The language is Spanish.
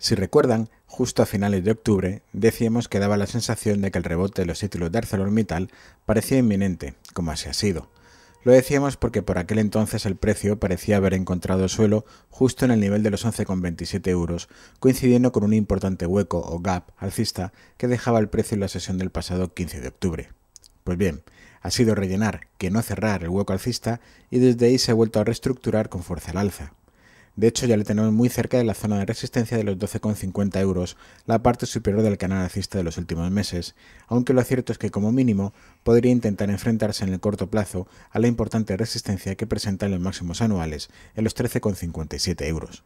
Si recuerdan, justo a finales de octubre decíamos que daba la sensación de que el rebote de los títulos de ArcelorMittal parecía inminente, como así ha sido. Lo decíamos porque por aquel entonces el precio parecía haber encontrado suelo justo en el nivel de los 11,27 euros, coincidiendo con un importante hueco o gap alcista que dejaba el precio en la sesión del pasado 15 de octubre. Pues bien, ha sido rellenar, que no cerrar el hueco alcista y desde ahí se ha vuelto a reestructurar con fuerza al alza. De hecho, ya le tenemos muy cerca de la zona de resistencia de los 12,50 euros, la parte superior del canal alcista de los últimos meses, aunque lo cierto es que como mínimo podría intentar enfrentarse en el corto plazo a la importante resistencia que presenta en los máximos anuales, en los 13,57 euros.